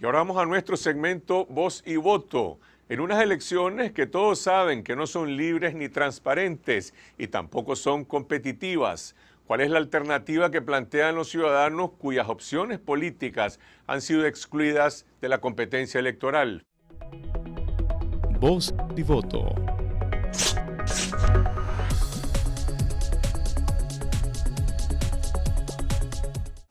Y ahora vamos a nuestro segmento Voz y Voto. En unas elecciones que todos saben que no son libres ni transparentes y tampoco son competitivas, ¿cuál es la alternativa que plantean los ciudadanos cuyas opciones políticas han sido excluidas de la competencia electoral? Voz y Voto.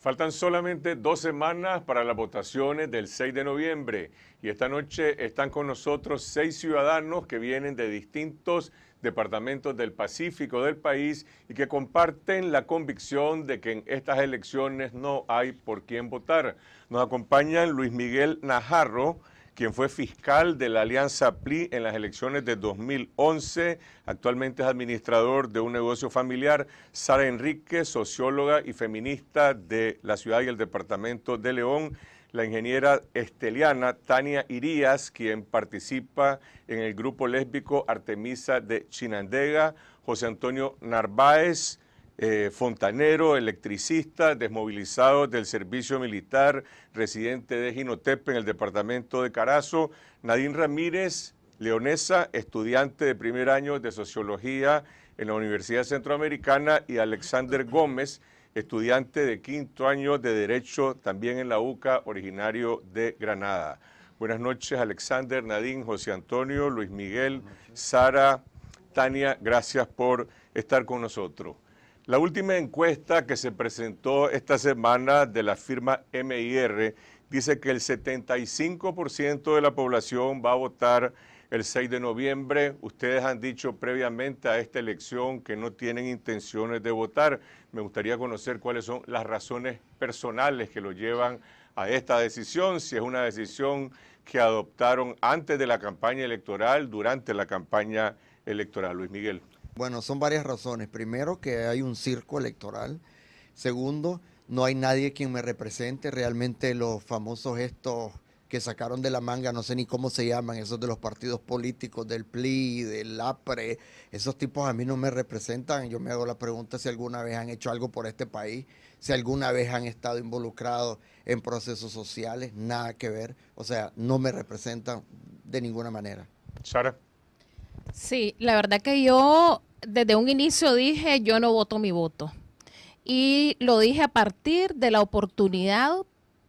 Faltan solamente dos semanas para las votaciones del 6 de noviembre y esta noche están con nosotros seis ciudadanos que vienen de distintos departamentos del Pacífico del país y que comparten la convicción de que en estas elecciones no hay por quién votar. Nos acompañan Luis Miguel Najarro, quien fue fiscal de la Alianza PLI en las elecciones de 2011. Actualmente es administrador de un negocio familiar. Sara Enrique, socióloga y feminista de la ciudad y el departamento de León. La ingeniera esteliana Tania Irías, quien participa en el grupo lésbico Artemisa de Chinandega. José Antonio Narváez, eh, fontanero, electricista, desmovilizado del servicio militar, residente de Ginotepe, en el departamento de Carazo, Nadine Ramírez, leonesa, estudiante de primer año de sociología en la Universidad Centroamericana, y Alexander Gómez, estudiante de quinto año de Derecho también en la UCA, originario de Granada. Buenas noches, Alexander, Nadine, José Antonio, Luis Miguel, Sara, Tania, gracias por estar con nosotros. La última encuesta que se presentó esta semana de la firma MIR dice que el 75% de la población va a votar el 6 de noviembre. Ustedes han dicho previamente a esta elección que no tienen intenciones de votar. Me gustaría conocer cuáles son las razones personales que lo llevan a esta decisión, si es una decisión que adoptaron antes de la campaña electoral, durante la campaña electoral. Luis Miguel. Bueno, son varias razones. Primero, que hay un circo electoral. Segundo, no hay nadie quien me represente. Realmente los famosos estos que sacaron de la manga, no sé ni cómo se llaman, esos de los partidos políticos, del PLI, del APRE, esos tipos a mí no me representan. Yo me hago la pregunta si alguna vez han hecho algo por este país, si alguna vez han estado involucrados en procesos sociales, nada que ver. O sea, no me representan de ninguna manera. Sara. Sí, la verdad que yo desde un inicio dije, yo no voto mi voto. Y lo dije a partir de la oportunidad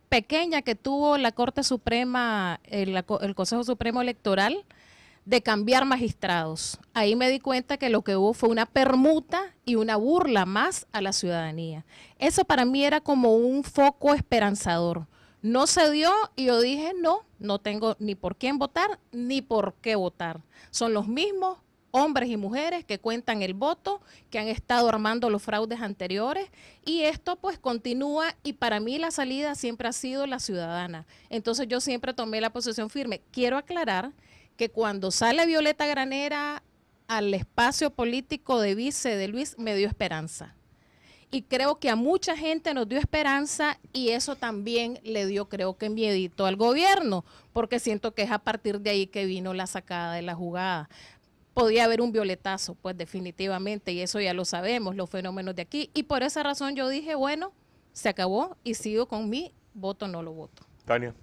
pequeña que tuvo la Corte Suprema, el, el Consejo Supremo Electoral, de cambiar magistrados. Ahí me di cuenta que lo que hubo fue una permuta y una burla más a la ciudadanía. Eso para mí era como un foco esperanzador. No se dio y yo dije, no, no tengo ni por quién votar, ni por qué votar. Son los mismos hombres y mujeres que cuentan el voto, que han estado armando los fraudes anteriores y esto pues continúa y para mí la salida siempre ha sido la ciudadana. Entonces yo siempre tomé la posición firme. Quiero aclarar que cuando sale Violeta Granera al espacio político de vice de Luis me dio esperanza y creo que a mucha gente nos dio esperanza y eso también le dio, creo que, miedito al gobierno, porque siento que es a partir de ahí que vino la sacada de la jugada. Podía haber un violetazo, pues definitivamente, y eso ya lo sabemos, los fenómenos de aquí. Y por esa razón yo dije, bueno, se acabó y sigo con mi voto, no lo voto. Tania.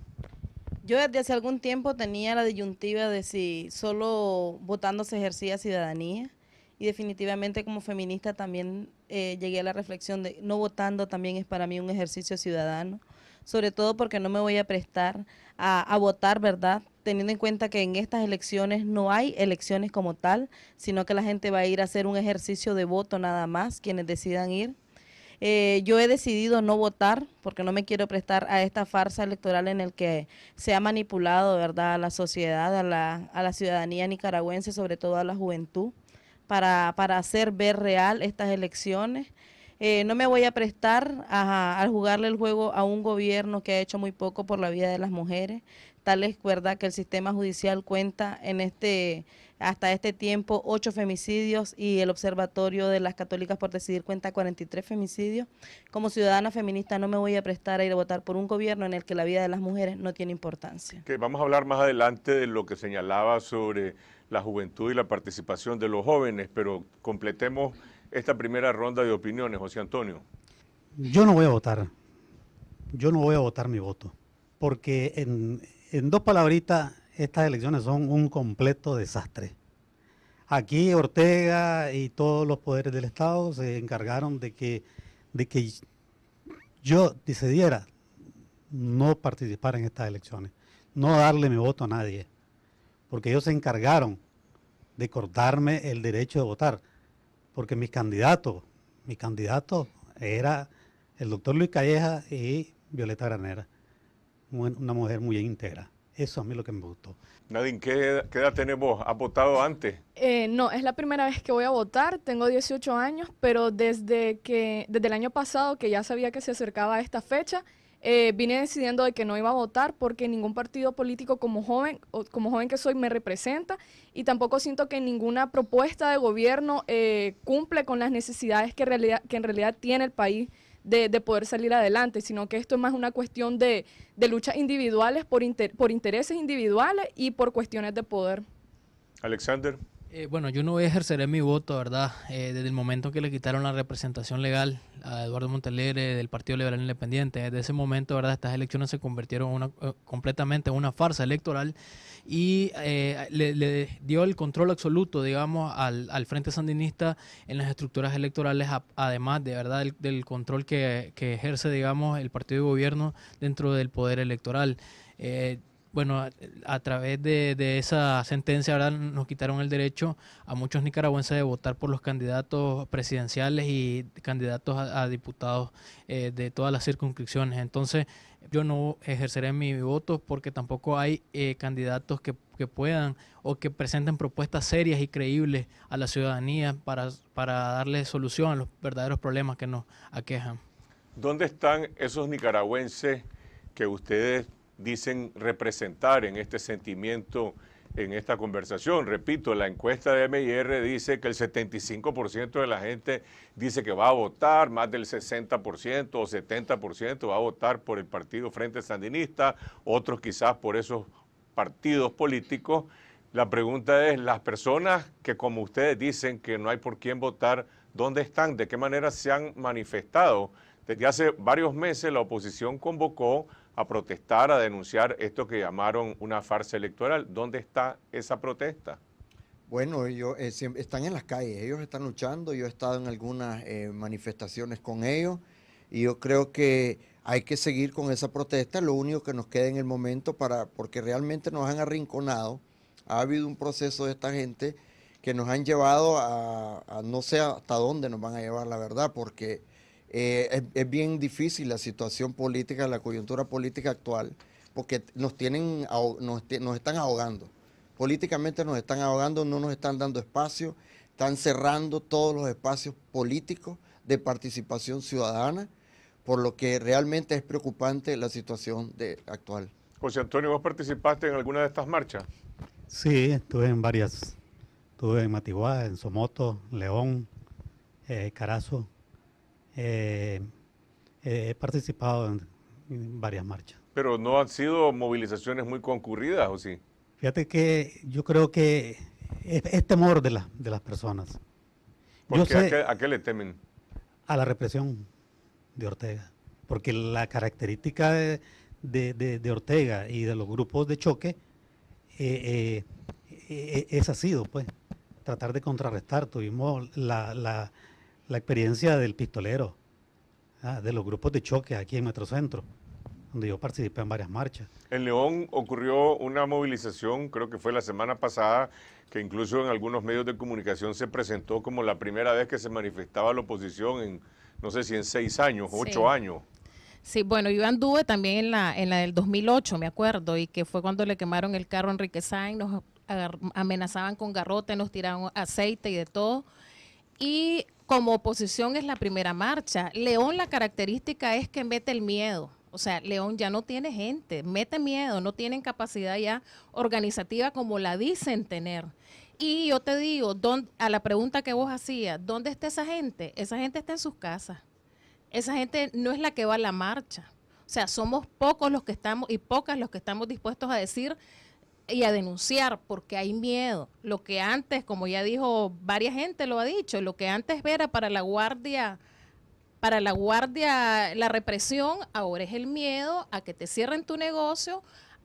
Yo desde hace algún tiempo tenía la disyuntiva de si solo votando se ejercía ciudadanía y definitivamente como feminista también eh, llegué a la reflexión de no votando también es para mí un ejercicio ciudadano, sobre todo porque no me voy a prestar a, votar, ¿verdad? teniendo en cuenta que en estas elecciones no hay elecciones como tal, sino que la gente va a ir a hacer un ejercicio de voto nada más, quienes decidan ir. Eh, yo he decidido no votar porque no me quiero prestar a esta farsa electoral en el que se ha manipulado, ¿verdad?, a la sociedad, a la ciudadanía nicaragüense, sobre todo a la juventud para, hacer ver real estas elecciones. Eh, no me voy a prestar a, jugarle el juego a un gobierno que ha hecho muy poco por la vida de las mujeres. Tal es verdad que el sistema judicial cuenta en este hasta este tiempo ocho femicidios y el Observatorio de las Católicas por Decidir cuenta 43 femicidios. Como ciudadana feminista no me voy a prestar a ir a votar por un gobierno en el que la vida de las mujeres no tiene importancia. vamos a hablar más adelante de lo que señalaba sobre la juventud y la participación de los jóvenes, pero completemos esta primera ronda de opiniones, José Antonio. Yo no voy a votar, yo no voy a votar mi voto, porque en, dos palabritas estas elecciones son un completo desastre. Aquí Ortega y todos los poderes del Estado se encargaron de que, de que yo decidiera no participar en estas elecciones, no darle mi voto a nadie porque ellos se encargaron de cortarme el derecho de votar, porque mis candidatos, mi candidato era el doctor Luis Calleja y Violeta Granera, una mujer muy íntegra. Eso a mí lo que me gustó. Nadine, ¿qué, edad tenemos? ¿Has votado antes? Eh, no, es la primera vez que voy a votar. Tengo 18 años, pero desde, que, desde el año pasado, que ya sabía que se acercaba a esta fecha, eh, vine decidiendo de que no iba a votar porque ningún partido político como joven, o como joven que soy, me representa y tampoco siento que ninguna propuesta de gobierno eh, cumple con las necesidades que, realidad, que en realidad tiene el país. De, poder salir adelante, sino que esto es más una cuestión de, luchas individuales por, por intereses individuales y por cuestiones de poder. Alexander. Eh, bueno, yo no ejerceré mi voto, ¿verdad? Eh, desde el momento que le quitaron la representación legal a Eduardo Montalegre del Partido Liberal Independiente. Desde ese momento, ¿verdad? Estas elecciones se convirtieron eh, completamente en una farsa electoral y le, dio el control absoluto, digamos, al, al Frente Sandinista en las estructuras electorales, además de verdad del, control que, ejerce, digamos, el partido de gobierno dentro del poder electoral bueno, a, través de, esa sentencia ahora nos quitaron el derecho a muchos nicaragüenses de votar por los candidatos presidenciales y candidatos a, diputados eh, de todas las circunscripciones. Entonces, yo no ejerceré mi voto porque tampoco hay eh, candidatos que, puedan o que presenten propuestas serias y creíbles a la ciudadanía para, para darle solución a los verdaderos problemas que nos aquejan. ¿Dónde están esos nicaragüenses que ustedes dicen representar en este sentimiento, en esta conversación. Repito, la encuesta de MIR dice que el 75% de la gente dice que va a votar, más del 60% o 70% va a votar por el partido Frente Sandinista, otros quizás por esos partidos políticos. La pregunta es, las personas que como ustedes dicen que no hay por quién votar, ¿dónde están? ¿De qué manera se han manifestado? Desde hace varios meses la oposición convocó a protestar, a denunciar esto que llamaron una farsa electoral. ¿Dónde está esa protesta? Bueno, ellos eh, están en las calles, ellos están luchando, yo he estado en algunas eh, manifestaciones con ellos y yo creo que hay que seguir con esa protesta, lo único que nos queda en el momento para, porque realmente nos han arrinconado, ha habido un proceso de esta gente que nos han llevado a, a no sé hasta dónde nos van a llevar, la verdad, porque eh, es, bien difícil la situación política, la coyuntura política actual, porque nos, tienen, nos, están ahogando. Políticamente nos están ahogando, no nos están dando espacio, están cerrando todos los espacios políticos de participación ciudadana, por lo que realmente es preocupante la situación de, actual. José Antonio, ¿vos participaste en alguna de estas marchas? Sí, estuve en varias. Estuve en Matihuá, en Somoto, León, eh, Carazo, eh, eh, he participado en, varias marchas. Pero no han sido movilizaciones muy concurridas, ¿o sí? Fíjate que yo creo que es, temor de, de las personas. a, qué, le temen? A la represión de Ortega. Porque la característica de, Ortega y de los grupos de choque eh, e, e, es ha sido, pues, tratar de contrarrestar. Tuvimos la, la experiencia del pistolero, ah, de los grupos de choque aquí en metrocentro centro, donde yo participé en varias marchas. En León ocurrió una movilización, creo que fue la semana pasada, que incluso en algunos medios de comunicación se presentó como la primera vez que se manifestaba la oposición en, no sé si en seis años, ocho años. Sí, bueno, yo anduve también en la, en la del 2008, me acuerdo, y que fue cuando le quemaron el carro a Enrique Sainz, nos amenazaban con garrote, nos tiraron aceite y de todo. Y como oposición es la primera marcha. León la característica es que mete el miedo. O sea, León ya no tiene gente, mete miedo, no tienen capacidad ya organizativa como la dicen tener. Y yo te digo, a la pregunta que vos hacías, ¿dónde está esa gente? Esa gente está en sus casas. Esa gente no es la que va a la marcha. O sea, somos pocos los que estamos y pocas los que estamos dispuestos a decir y a denunciar porque hay miedo. Lo que antes, como ya dijo, varias gente lo ha dicho, lo que antes era para la guardia, para la guardia, la represión, ahora es el miedo a que te cierren tu negocio,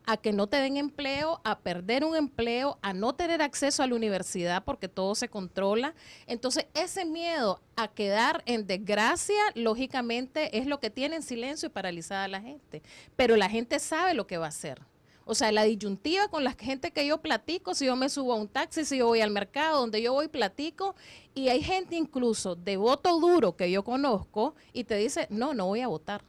a que no te den empleo, a perder un empleo, a no tener acceso a la universidad porque todo se controla. Entonces, ese miedo a quedar en desgracia, lógicamente, es lo que tiene en silencio y paralizada a la gente. Pero la gente sabe lo que va a hacer. O sea, la disyuntiva con la gente que yo platico, si yo me subo a un taxi, si yo voy al mercado, donde yo voy, platico, y hay gente incluso de voto duro que yo conozco y te dice, no, no voy a votar.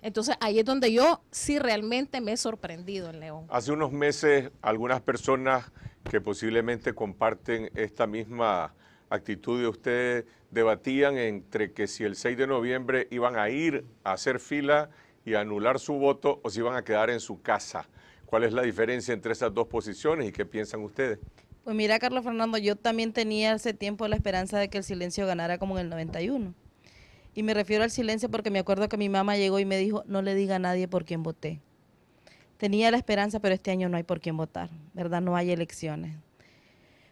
Entonces ahí es donde yo sí realmente me he sorprendido en León. Hace unos meses algunas personas que posiblemente comparten esta misma actitud de ustedes debatían entre que si el 6 de noviembre iban a ir a hacer fila y anular su voto o si iban a quedar en su casa. ¿Cuál es la diferencia entre esas dos posiciones y qué piensan ustedes? Pues mira, Carlos Fernando, yo también tenía hace tiempo la esperanza de que el silencio ganara como en el 91. Y me refiero al silencio porque me acuerdo que mi mamá llegó y me dijo, no le diga a nadie por quién voté. Tenía la esperanza, pero este año no hay por quién votar, ¿verdad? No hay elecciones.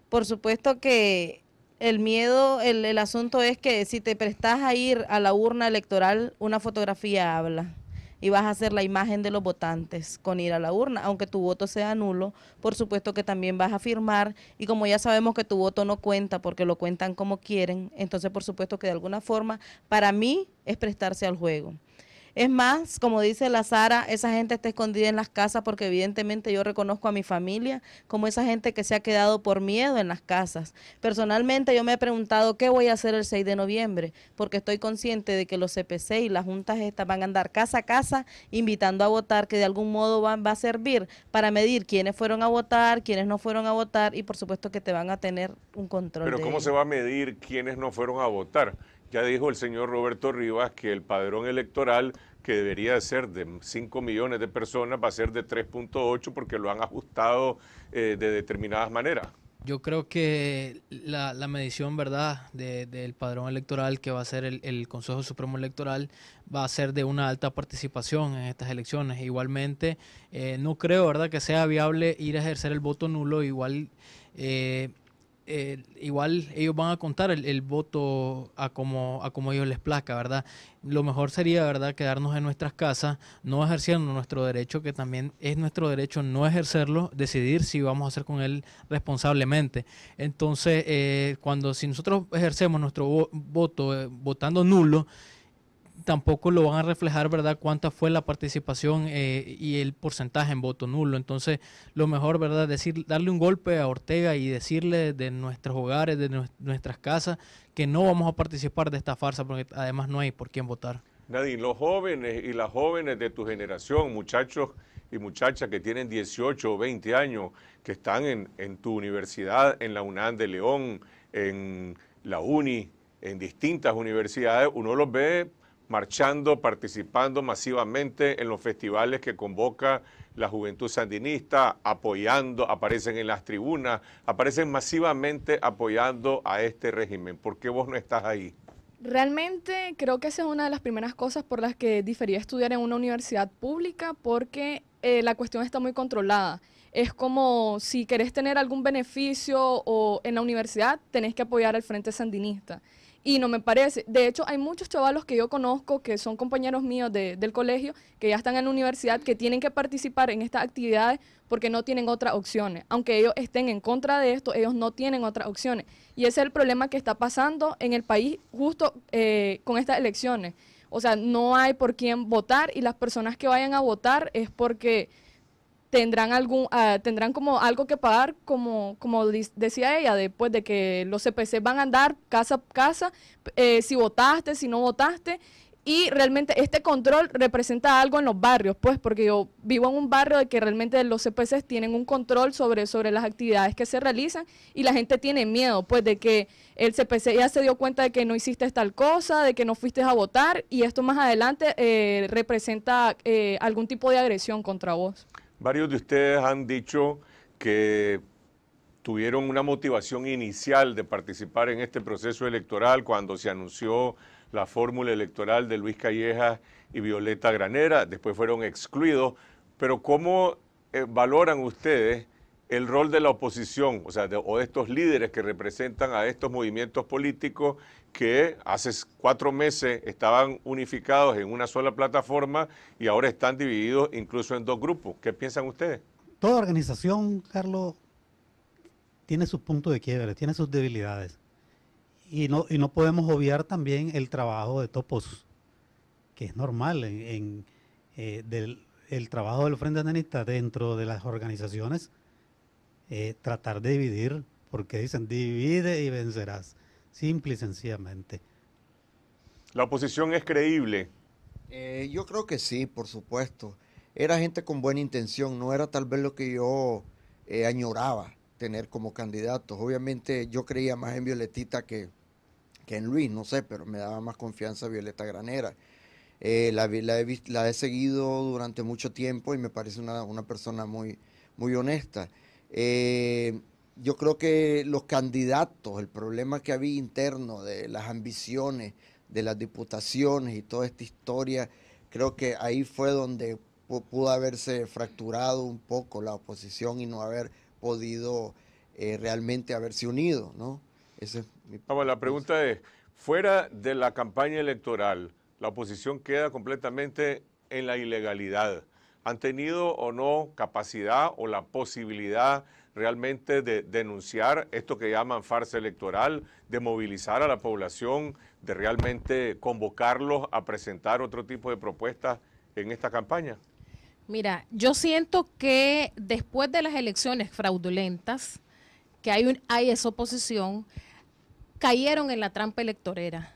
Por supuesto que el miedo, el, asunto es que si te prestas a ir a la urna electoral, una fotografía habla y vas a hacer la imagen de los votantes con ir a la urna, aunque tu voto sea nulo, por supuesto que también vas a firmar y como ya sabemos que tu voto no cuenta porque lo cuentan como quieren, entonces por supuesto que de alguna forma para mí es prestarse al juego. Es más, como dice la Sara, esa gente está escondida en las casas porque evidentemente yo reconozco a mi familia como esa gente que se ha quedado por miedo en las casas. Personalmente yo me he preguntado qué voy a hacer el 6 de noviembre porque estoy consciente de que los CPC y las juntas estas van a andar casa a casa invitando a votar que de algún modo va a servir para medir quiénes fueron a votar, quiénes no fueron a votar y por supuesto que te van a tener un control. Pero ¿cómo se va a medir quiénes no fueron a votar? Ya dijo el señor Roberto Rivas que el padrón electoral que debería ser de 5 millones de personas va a ser de 3.8 porque lo han ajustado eh, de determinadas maneras. Yo creo que la, medición, ¿verdad?, del padrón electoral que va a ser el, Consejo Supremo Electoral va a ser de una alta participación en estas elecciones. Igualmente, eh, no creo, ¿verdad?, que sea viable ir a ejercer el voto nulo. Igual eh, eh, igual ellos van a contar el, voto a como, a como ellos les placa ¿verdad? Lo mejor sería, ¿verdad?, quedarnos en nuestras casas, no ejerciendo nuestro derecho, que también es nuestro derecho no ejercerlo, decidir si vamos a hacer con él responsablemente. Entonces, eh, cuando si nosotros ejercemos nuestro voto eh, votando nulo, tampoco lo van a reflejar, ¿verdad?, cuánta fue la participación eh, y el porcentaje en voto nulo. Entonces, lo mejor, ¿verdad?, decir, darle un golpe a Ortega y decirle de nuestros hogares, de nuestras casas, que no vamos a participar de esta farsa, porque además no hay por quién votar. Nadie, los jóvenes y las jóvenes de tu generación, muchachos y muchachas que tienen 18 o 20 años, que están en, en tu universidad, en la UNAM de León, en la UNI, en distintas universidades, uno los ve marchando, participando masivamente en los festivales que convoca la juventud sandinista, apoyando, aparecen en las tribunas, aparecen masivamente apoyando a este régimen. ¿Por qué vos no estás ahí? Realmente creo que esa es una de las primeras cosas por las que difería estudiar en una universidad pública porque eh, la cuestión está muy controlada. Es como si querés tener algún beneficio o en la universidad tenés que apoyar al Frente Sandinista y no me parece. De hecho, hay muchos chavalos que yo conozco que son compañeros míos del colegio, que ya están en la universidad, que tienen que participar en estas actividades porque no tienen otras opciones. Aunque ellos estén en contra de esto, ellos no tienen otras opciones. Y ese es el problema que está pasando en el país justo eh, con estas elecciones. O sea, no hay por quién votar y las personas que vayan a votar es porque tendrán algún ah, tendrán como algo que pagar como como decía ella después de que los CPC van a andar casa a casa eh, si votaste si no votaste y realmente este control representa algo en los barrios pues porque yo vivo en un barrio de que realmente los CPC tienen un control sobre sobre las actividades que se realizan y la gente tiene miedo pues de que el CPC ya se dio cuenta de que no hiciste tal cosa de que no fuiste a votar y esto más adelante eh, representa eh, algún tipo de agresión contra vos Varios de ustedes han dicho que tuvieron una motivación inicial de participar en este proceso electoral cuando se anunció la fórmula electoral de Luis Calleja y Violeta Granera, después fueron excluidos, pero ¿cómo eh, valoran ustedes el rol de la oposición, o sea, o de estos líderes que representan a estos movimientos políticos que hace cuatro meses estaban unificados en una sola plataforma y ahora están divididos incluso en dos grupos. ¿Qué piensan ustedes? Toda organización, Carlos, tiene sus puntos de quiebre, tiene sus debilidades. Y no, y no podemos obviar también el trabajo de topos, que es normal en, eh, el trabajo del Frente Andanista dentro de las organizaciones, eh, tratar de dividir, porque dicen divide y vencerás simple y sencillamente. ¿La oposición es creíble? Eh, yo creo que sí, por supuesto. Era gente con buena intención, no era tal vez lo que yo eh, añoraba tener como candidato. Obviamente yo creía más en Violetita que, en Luis, no sé, pero me daba más confianza Violeta Granera. Eh, la, he, seguido durante mucho tiempo y me parece una, persona muy, muy honesta yo creo que los candidatos, el problema que había interno de las ambiciones de las diputaciones y toda esta historia, creo que ahí fue donde pudo haberse fracturado un poco la oposición y no haber podido eh, realmente haberse unido, ¿no? la pregunta es, fuera de la campaña electoral, la oposición queda completamente en la ilegalidad. ¿Han tenido o no capacidad o la posibilidad realmente de denunciar esto que llaman farsa electoral, de movilizar a la población, de realmente convocarlos a presentar otro tipo de propuestas en esta campaña? Mira, yo siento que después de las elecciones fraudulentas, que hay, un, hay esa oposición, cayeron en la trampa electorera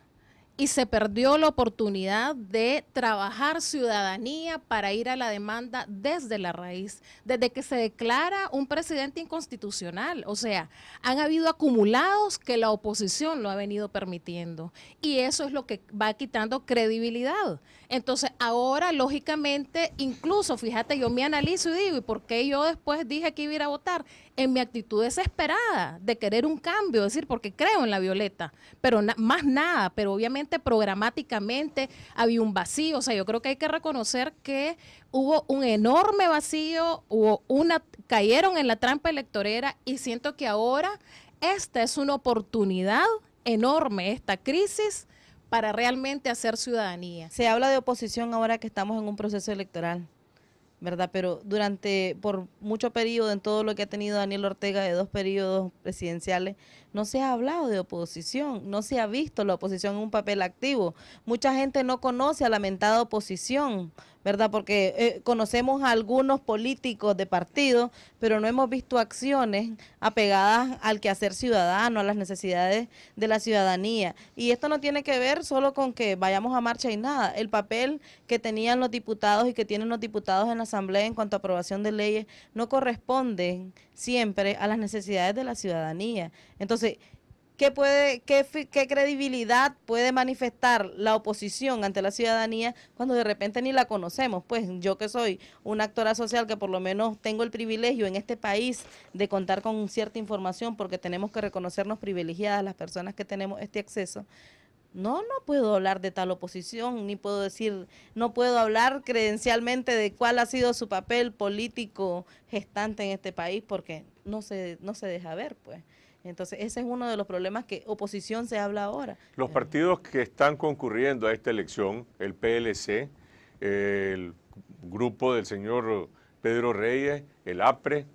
y se perdió la oportunidad de trabajar ciudadanía para ir a la demanda desde la raíz, desde que se declara un presidente inconstitucional. O sea, han habido acumulados que la oposición no ha venido permitiendo y eso es lo que va quitando credibilidad. Entonces, ahora, lógicamente, incluso, fíjate, yo me analizo y digo, ¿y por qué yo después dije que iba a ir a votar? en mi actitud desesperada de querer un cambio, es decir, porque creo en la Violeta, pero más nada, pero obviamente programáticamente había un vacío, o sea, yo creo que hay que reconocer que hubo un enorme vacío, hubo una cayeron en la trampa electorera y siento que ahora esta es una oportunidad enorme, esta crisis para realmente hacer ciudadanía. Se habla de oposición ahora que estamos en un proceso electoral. ¿verdad? Pero durante, por mucho periodo, en todo lo que ha tenido Daniel Ortega de dos periodos presidenciales, no se ha hablado de oposición, no se ha visto la oposición en un papel activo. Mucha gente no conoce a la lamentada oposición, ¿verdad? Porque eh, conocemos a algunos políticos de partido, pero no hemos visto acciones apegadas al quehacer ciudadano, a las necesidades de la ciudadanía. Y esto no tiene que ver solo con que vayamos a marcha y nada. El papel que tenían los diputados y que tienen los diputados en la Asamblea en cuanto a aprobación de leyes no corresponde siempre a las necesidades de la ciudadanía. Entonces, ¿qué, puede, qué, qué credibilidad puede manifestar la oposición ante la ciudadanía cuando de repente ni la conocemos? Pues yo que soy una actora social que por lo menos tengo el privilegio en este país de contar con cierta información porque tenemos que reconocernos privilegiadas las personas que tenemos este acceso. No, no puedo hablar de tal oposición, ni puedo decir, no puedo hablar credencialmente de cuál ha sido su papel político gestante en este país, porque no se, no se deja ver, pues. Entonces, ese es uno de los problemas que oposición se habla ahora. Los eh, partidos que están concurriendo a esta elección, el PLC, el grupo del señor Pedro Reyes, el APRE,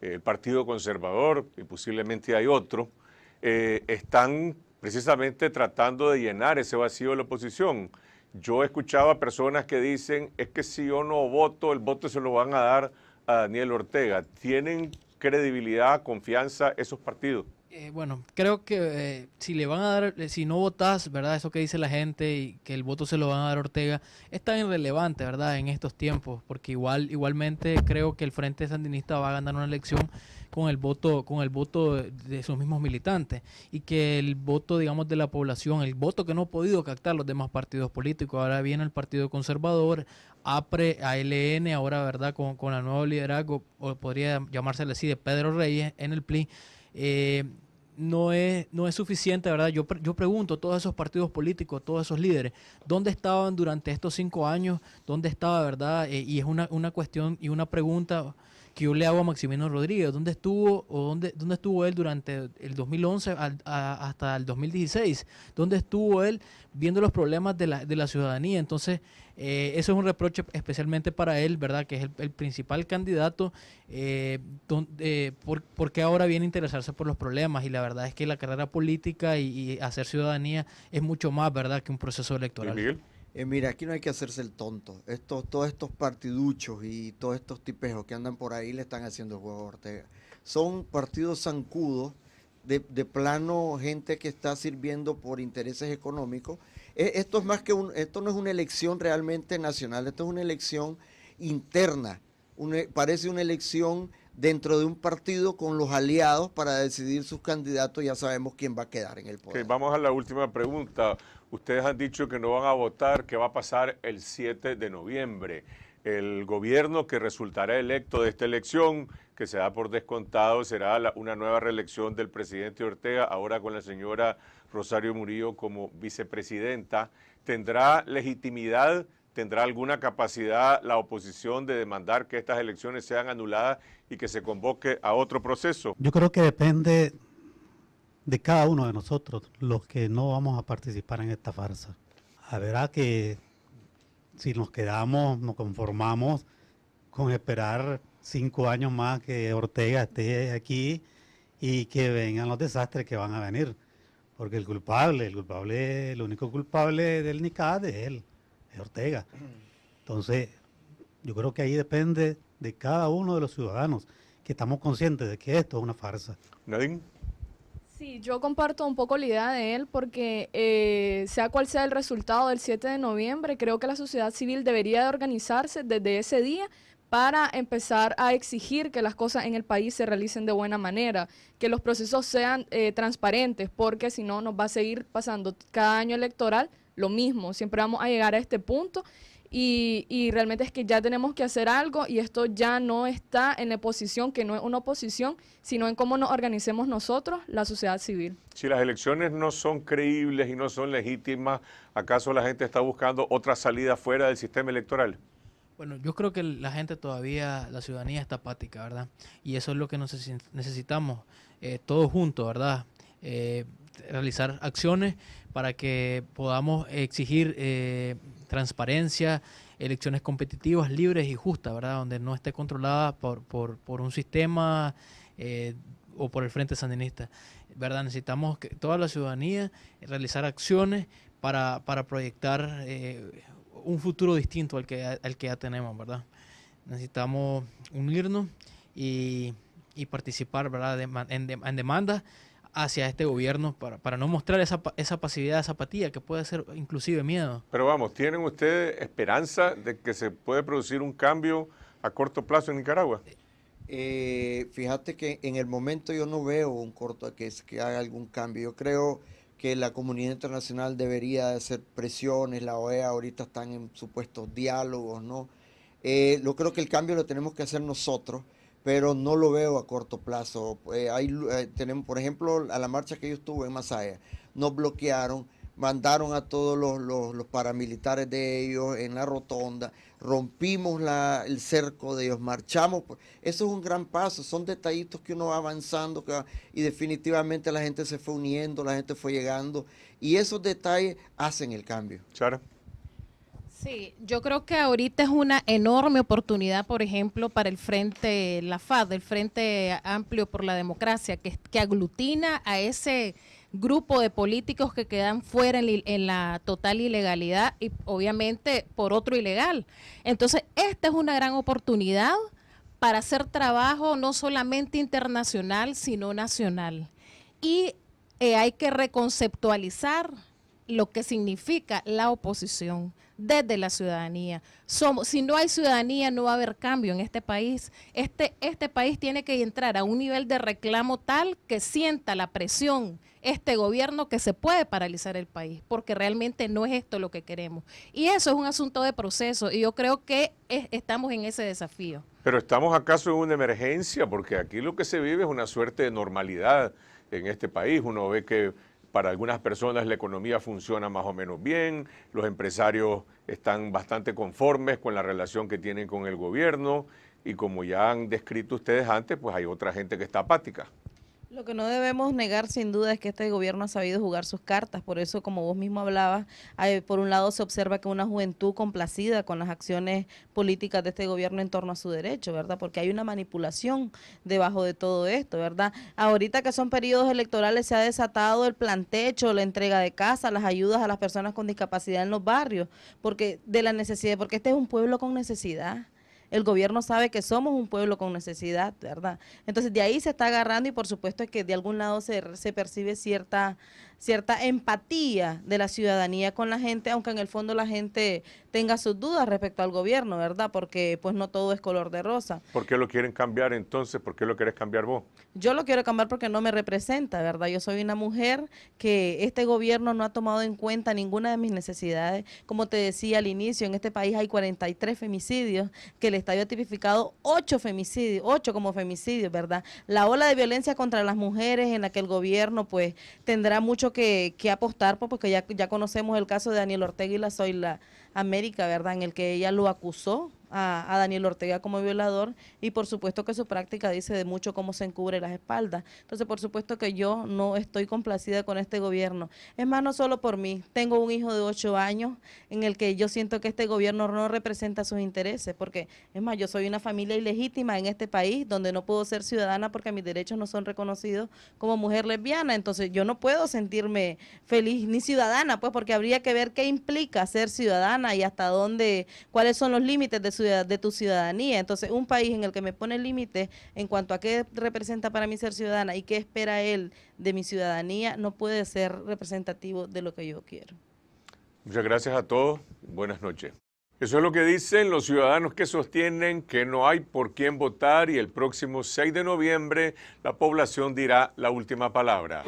el Partido Conservador y posiblemente hay otro, eh, están precisamente tratando de llenar ese vacío de la oposición. Yo he escuchado a personas que dicen, es que si yo no voto, el voto se lo van a dar a Daniel Ortega. Tienen credibilidad, confianza esos partidos? Eh, bueno, creo que eh, si le van a dar, eh, si no votas, ¿verdad? Eso que dice la gente y que el voto se lo van a dar Ortega, es tan irrelevante, ¿verdad? En estos tiempos, porque igual, igualmente creo que el Frente Sandinista va a ganar una elección con el voto, con el voto de sus mismos militantes y que el voto, digamos, de la población, el voto que no ha podido captar los demás partidos políticos, ahora viene el Partido Conservador, APRE, ALN, ahora, ¿verdad?, con, con el nuevo liderazgo, o podría llamársele así, de Pedro Reyes en el PLI. Eh, no es, no es suficiente, ¿verdad? Yo, yo pregunto, todos esos partidos políticos, a todos esos líderes, ¿dónde estaban durante estos cinco años? ¿Dónde estaba, verdad? Eh, y es una, una cuestión y una pregunta que yo le hago a Maximino Rodríguez. ¿Dónde estuvo o dónde, dónde estuvo él durante el 2011 hasta el 2016? ¿Dónde estuvo él viendo los problemas de la, de la ciudadanía? Entonces, eh, eso es un reproche especialmente para él, ¿verdad? Que es el, principal candidato, eh, eh por, porque ahora viene a interesarse por los problemas y la verdad es que la carrera política y, hacer ciudadanía es mucho más, ¿verdad? Que un proceso electoral. Eh, mira, aquí no hay que hacerse el tonto. Estos, todos estos partiduchos y todos estos tipejos que andan por ahí le están haciendo el juego a Ortega. Son partidos zancudos, de, plano gente que está sirviendo por intereses económicos. E, esto, más que un, esto no es una elección realmente nacional, esto es una elección interna. parece una elección dentro de un partido con los aliados para decidir sus candidatos. Ya sabemos quién va a quedar en el poder. vamos a la última pregunta. Ustedes han dicho que no van a votar, que va a pasar el 7 de noviembre. El gobierno que resultará electo de esta elección, que se da por descontado, será una nueva reelección del presidente Ortega, ahora con la señora Rosario Murillo como vicepresidenta. ¿Tendrá legitimidad? ¿Tendrá alguna capacidad la oposición de demandar que estas elecciones sean anuladas y que se convoque a otro proceso? Yo creo que depende de cada uno de nosotros, los que no vamos a participar en esta farsa. Habrá que, si nos quedamos, nos conformamos con esperar cinco años más que Ortega esté aquí y que vengan los desastres que van a venir. Porque el culpable, el culpable, el único culpable del NICAD es él, es Ortega. Entonces, yo creo que ahí depende de cada uno de los ciudadanos que estamos conscientes de que esto es una farsa. ¿Nadine? Sí, yo comparto un poco la idea de él porque eh, sea cual sea el resultado del 7 de noviembre, creo que la sociedad civil debería de organizarse desde ese día para empezar a exigir que las cosas en el país se realicen de buena manera, que los procesos sean eh, transparentes, porque si no nos va a seguir pasando cada año electoral lo mismo, siempre vamos a llegar a este punto y, realmente es que ya tenemos que hacer algo y esto ya no está en la oposición, que no es una oposición, sino en cómo nos organicemos nosotros, la sociedad civil. Si las elecciones no son creíbles y no son legítimas, ¿acaso la gente está buscando otra salida fuera del sistema electoral? Bueno, yo creo que la gente todavía, la ciudadanía está apática, ¿verdad? Y eso es lo que necesitamos eh, todos juntos, ¿verdad? Eh, realizar acciones para que podamos exigir... Eh, transparencia, elecciones competitivas, libres y justas, ¿verdad? Donde no esté controlada por, por, un sistema eh, o por el Frente Sandinista, ¿verdad? Necesitamos que toda la ciudadanía realizar acciones para, proyectar eh, un futuro distinto al que, al que ya tenemos, ¿verdad? Necesitamos unirnos y, y participar, ¿verdad? en, en demanda hacia este gobierno para, para no mostrar esa, esa pasividad, esa apatía que puede ser inclusive miedo. Pero vamos, ¿tienen ustedes esperanza de que se puede producir un cambio a corto plazo en Nicaragua? Eh, fíjate que en el momento yo no veo un corto que, es, que haga algún cambio. Yo creo que la comunidad internacional debería hacer presiones, la OEA ahorita están en supuestos diálogos, ¿no? yo eh, creo que el cambio lo tenemos que hacer nosotros pero no lo veo a corto plazo. Eh, eh, tenemos, por ejemplo, a la marcha que yo estuve en Masaya, nos bloquearon, mandaron a todos los, paramilitares de ellos en la rotonda, rompimos el cerco de ellos, marchamos. Eso es un gran paso, son detallitos que uno va avanzando y definitivamente la gente se fue uniendo, la gente fue llegando y esos detalles hacen el cambio. Claro. Sí, yo creo que ahorita es una enorme oportunidad, por ejemplo, para el Frente, la FAD, el Frente Amplio por la Democracia, que, aglutina a ese grupo de políticos que quedan fuera en, la total ilegalidad y obviamente por otro ilegal. Entonces, esta es una gran oportunidad para hacer trabajo no solamente internacional, sino nacional. Y eh, hay que reconceptualizar lo que significa la oposición desde la ciudadanía. Somos, si no hay ciudadanía, no va a haber cambio en este país. Este, este país tiene que entrar a un nivel de reclamo tal que sienta la presión este gobierno que se puede paralizar el país, porque realmente no es esto lo que queremos. Y eso es un asunto de proceso y yo creo que estamos en ese desafío. Pero estamos acaso en una emergencia, porque aquí lo que se vive es una suerte de normalidad en este país. Uno ve que para algunas personas la economía funciona más o menos bien, los empresarios están bastante conformes con la relación que tienen con el gobierno y como ya han descrito ustedes antes, pues hay otra gente que está apática. Lo que no debemos negar sin duda es que este gobierno ha sabido jugar sus cartas, por eso como vos mismo hablabas, hay, por un lado se observa que una juventud complacida con las acciones políticas de este gobierno en torno a su derecho, ¿verdad? Porque hay una manipulación debajo de todo esto, ¿verdad? Ahorita que son periodos electorales se ha desatado el plantecho, la entrega de casa, las ayudas a las personas con discapacidad en los barrios, porque de la necesidad, porque este es un pueblo con necesidad el gobierno sabe que somos un pueblo con necesidad, ¿verdad? Entonces de ahí se está agarrando y por supuesto es que de algún lado se, se percibe cierta cierta empatía de la ciudadanía con la gente, aunque en el fondo la gente tenga sus dudas respecto al gobierno, ¿verdad? Porque pues no todo es color de rosa. ¿Por qué lo quieren cambiar entonces? ¿Por qué lo quieres cambiar vos? Yo lo quiero cambiar porque no me representa, ¿verdad? Yo soy una mujer que este gobierno no ha tomado en cuenta ninguna de mis necesidades. Como te decía al inicio, en este país hay 43 femicidios, que el Estado ha tipificado 8 femicidios, 8 como femicidios, ¿verdad? La ola de violencia contra las mujeres en la que el gobierno pues tendrá mucho que, que apostar, pues, porque ya, conocemos el caso de Daniel Ortega y la Soy la América, ¿verdad? En el que ella lo acusó a, Daniel Ortega como violador y por supuesto que su práctica dice de mucho cómo se encubre las espaldas. Entonces, por supuesto que yo no estoy complacida con este gobierno. Es más, no solo por mí. Tengo un hijo de 8 años en el que yo siento que este gobierno no representa sus intereses, porque es más, yo soy una familia ilegítima en este país donde no puedo ser ciudadana porque mis derechos no son reconocidos como mujer lesbiana. Entonces, yo no puedo sentirme feliz ni ciudadana, pues porque habría que ver qué implica ser ciudadana y hasta dónde, cuáles son los límites de de tu ciudadanía. Entonces, un país en el que me pone límites en cuanto a qué representa para mí ser ciudadana y qué espera él de mi ciudadanía, no puede ser representativo de lo que yo quiero. Muchas gracias a todos. Buenas noches. Eso es lo que dicen los ciudadanos que sostienen que no hay por quién votar y el próximo 6 de noviembre la población dirá la última palabra.